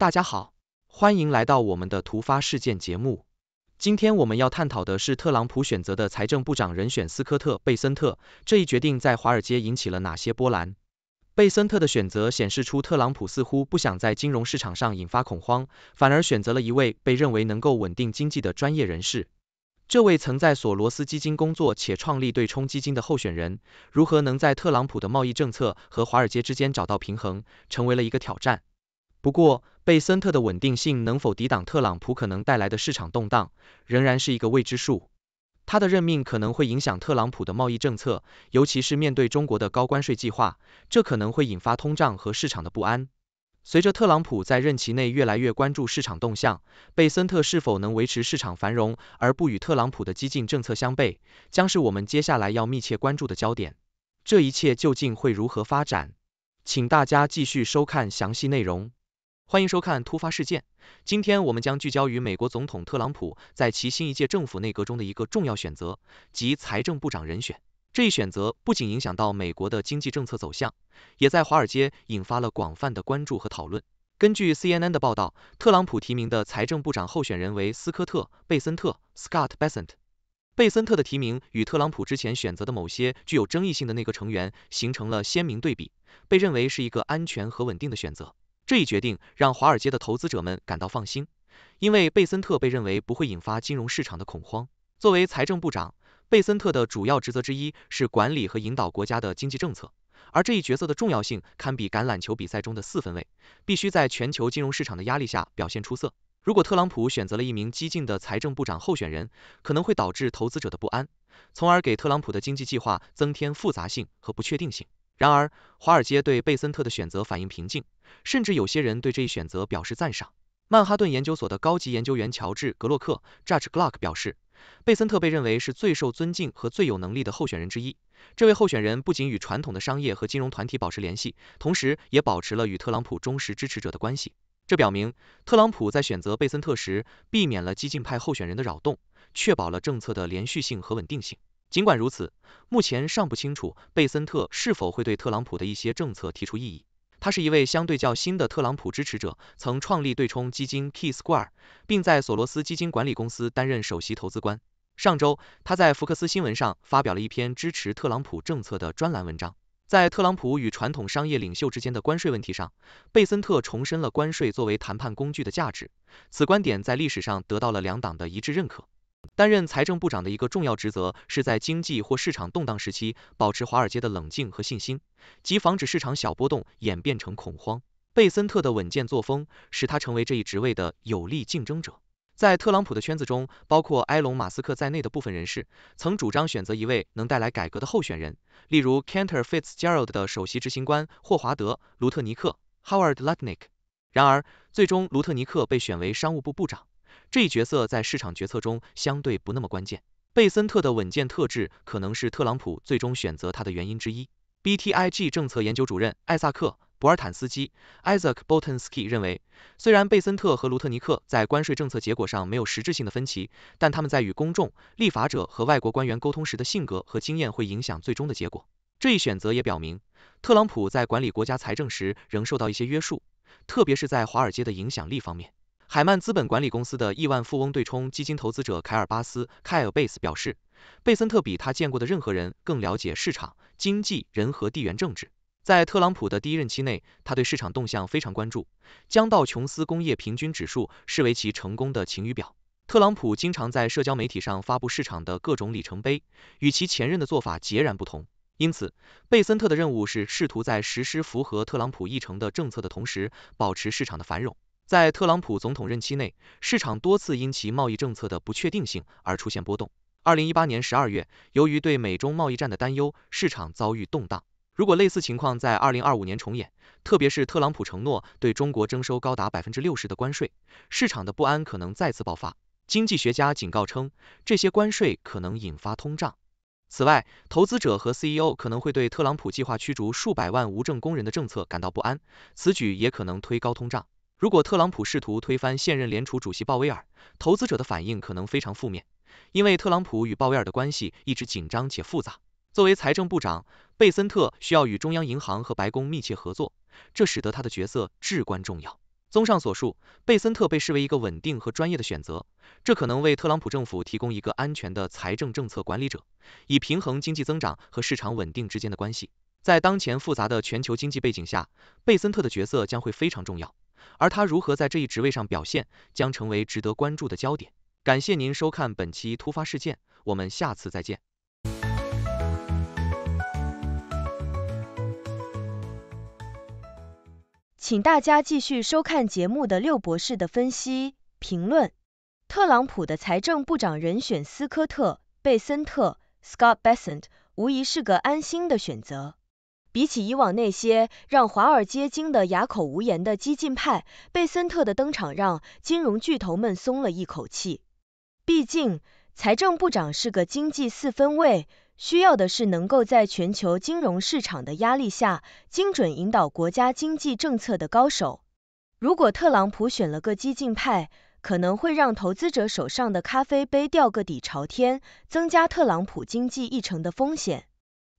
大家好，欢迎来到我们的突发事件节目。今天我们要探讨的是特朗普选择的财政部长人选斯科特·贝森特这一决定在华尔街引起了哪些波澜。贝森特的选择显示出特朗普似乎不想在金融市场上引发恐慌，反而选择了一位被认为能够稳定经济的专业人士。这位曾在索罗斯基金工作且创立对冲基金的候选人，如何能在特朗普的贸易政策和华尔街之间找到平衡，成为了一个挑战。不过，贝森特的稳定性能否抵挡特朗普可能带来的市场动荡，仍然是一个未知数。他的任命可能会影响特朗普的贸易政策，尤其是面对中国的高关税计划，这可能会引发通胀和市场的不安。随着特朗普在任期内越来越关注市场动向，贝森特是否能维持市场繁荣而不与特朗普的激进政策相悖，将是我们接下来要密切关注的焦点。这一切究竟会如何发展？请大家继续收看详细内容。欢迎收看突发事件。今天我们将聚焦于美国总统特朗普在其新一届政府内阁中的一个重要选择，即财政部长人选。这一选择不仅影响到美国的经济政策走向，也在华尔街引发了广泛的关注和讨论。根据 CNN 的报道，特朗普提名的财政部长候选人为斯科特·贝森特 （Scott Bessent）。贝森特的提名与特朗普之前选择的某些具有争议性的内阁成员形成了鲜明对比，被认为是一个安全和稳定的选择。这一决定让华尔街的投资者们感到放心，因为贝森特被认为不会引发金融市场的恐慌。作为财政部长，贝森特的主要职责之一是管理和引导国家的经济政策，而这一角色的重要性堪比橄榄球比赛中的四分卫，必须在全球金融市场的压力下表现出色。如果特朗普选择了一名激进的财政部长候选人，可能会导致投资者的不安，从而给特朗普的经济计划增添复杂性和不确定性。然而，华尔街对贝森特的选择反应平静，甚至有些人对这一选择表示赞赏。曼哈顿研究所的高级研究员乔治·格洛克 j u d g e Glock） 表示，贝森特被认为是最受尊敬和最有能力的候选人之一。这位候选人不仅与传统的商业和金融团体保持联系，同时也保持了与特朗普忠实支持者的关系。这表明，特朗普在选择贝森特时避免了激进派候选人的扰动，确保了政策的连续性和稳定性。尽管如此，目前尚不清楚贝森特是否会对特朗普的一些政策提出异议。他是一位相对较新的特朗普支持者，曾创立对冲基金 Key Square，并在索罗斯基金管理公司担任首席投资官。上周，他在福克斯新闻上发表了一篇支持特朗普政策的专栏文章。在特朗普与传统商业领袖之间的关税问题上，贝森特重申了关税作为谈判工具的价值，此观点在历史上得到了两党的一致认可。担任财政部长的一个重要职责，是在经济或市场动荡时期保持华尔街的冷静和信心，及防止市场小波动演变成恐慌。贝森特的稳健作风使他成为这一职位的有力竞争者。在特朗普的圈子中，包括埃隆·马斯克在内的部分人士曾主张选择一位能带来改革的候选人，例如 Cantor Fitzgerald 的首席执行官霍华德·卢特尼克 （Howard Lutnick）。然而，最终卢特尼克被选为商务部部长。这一角色在市场决策中相对不那么关键。贝森特的稳健特质可能是特朗普最终选择他的原因之一。B T I G 政策研究主任艾萨克·博尔坦斯基 （Isaac b o t o n s k y 认为，虽然贝森特和卢特尼克在关税政策结果上没有实质性的分歧，但他们在与公众、立法者和外国官员沟通时的性格和经验会影响最终的结果。这一选择也表明，特朗普在管理国家财政时仍受到一些约束，特别是在华尔街的影响力方面。海曼资本管理公司的亿万富翁对冲基金投资者凯尔巴斯 （Kyle Bass） 表示，贝森特比他见过的任何人更了解市场、经济、人和地缘政治。在特朗普的第一任期内，他对市场动向非常关注，将道琼斯工业平均指数视为其成功的晴雨表。特朗普经常在社交媒体上发布市场的各种里程碑，与其前任的做法截然不同。因此，贝森特的任务是试图在实施符合特朗普议程的政策的同时，保持市场的繁荣。在特朗普总统任期内，市场多次因其贸易政策的不确定性而出现波动。二零一八年十二月，由于对美中贸易战的担忧，市场遭遇动荡。如果类似情况在二零二五年重演，特别是特朗普承诺对中国征收高达百分之六十的关税，市场的不安可能再次爆发。经济学家警告称，这些关税可能引发通胀。此外，投资者和 CEO 可能会对特朗普计划驱逐数百万无证工人的政策感到不安，此举也可能推高通胀。如果特朗普试图推翻现任联储主席鲍威尔，投资者的反应可能非常负面，因为特朗普与鲍威尔的关系一直紧张且复杂。作为财政部长，贝森特需要与中央银行和白宫密切合作，这使得他的角色至关重要。综上所述，贝森特被视为一个稳定和专业的选择，这可能为特朗普政府提供一个安全的财政政策管理者，以平衡经济增长和市场稳定之间的关系。在当前复杂的全球经济背景下，贝森特的角色将会非常重要。而他如何在这一职位上表现，将成为值得关注的焦点。感谢您收看本期突发事件，我们下次再见。请大家继续收看节目的六博士的分析评论。特朗普的财政部长人选斯科特·贝森特 （Scott b e s s e t 无疑是个安心的选择。比起以往那些让华尔街惊得哑口无言的激进派，贝森特的登场让金融巨头们松了一口气。毕竟，财政部长是个经济四分位，需要的是能够在全球金融市场的压力下，精准引导国家经济政策的高手。如果特朗普选了个激进派，可能会让投资者手上的咖啡杯掉个底朝天，增加特朗普经济议程的风险。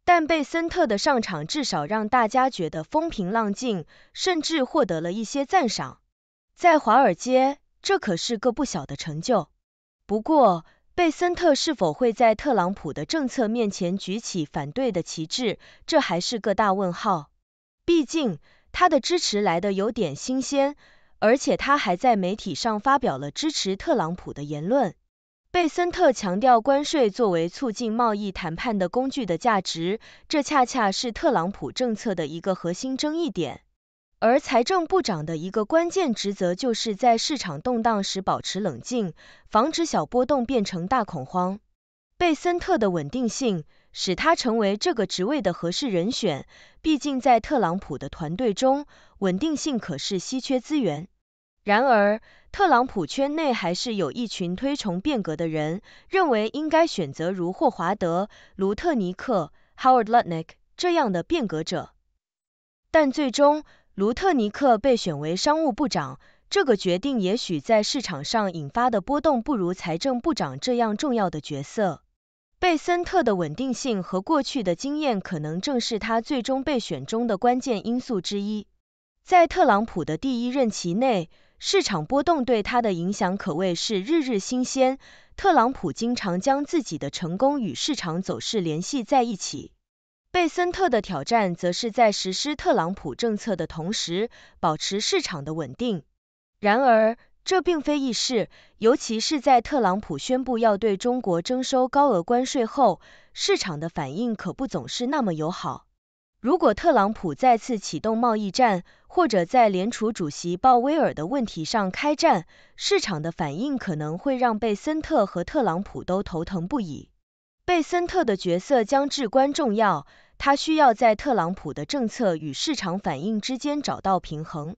但贝森特的上场至少让大家觉得风平浪静，甚至获得了一些赞赏。在华尔街，这可是个不小的成就。不过，贝森特是否会在特朗普的政策面前举起反对的旗帜，这还是个大问号。毕竟，他的支持来的有点新鲜，而且他还在媒体上发表了支持特朗普的言论。贝森特强调关税作为促进贸易谈判的工具的价值，这恰恰是特朗普政策的一个核心争议点。而财政部长的一个关键职责就是在市场动荡时保持冷静，防止小波动变成大恐慌。贝森特的稳定性使他成为这个职位的合适人选，毕竟在特朗普的团队中，稳定性可是稀缺资源。然而，特朗普圈内还是有一群推崇变革的人，认为应该选择如霍华德·卢特尼克 （Howard Lutnick） 这样的变革者。但最终，卢特尼克被选为商务部长，这个决定也许在市场上引发的波动不如财政部长这样重要的角色。贝森特的稳定性和过去的经验，可能正是他最终被选中的关键因素之一。在特朗普的第一任期内，市场波动对他的影响可谓是日日新鲜。特朗普经常将自己的成功与市场走势联系在一起。贝森特的挑战则是在实施特朗普政策的同时，保持市场的稳定。然而，这并非易事，尤其是在特朗普宣布要对中国征收高额关税后，市场的反应可不总是那么友好。如果特朗普再次启动贸易战，或者在联储主席鲍威尔的问题上开战，市场的反应可能会让贝森特和特朗普都头疼不已。贝森特的角色将至关重要，他需要在特朗普的政策与市场反应之间找到平衡。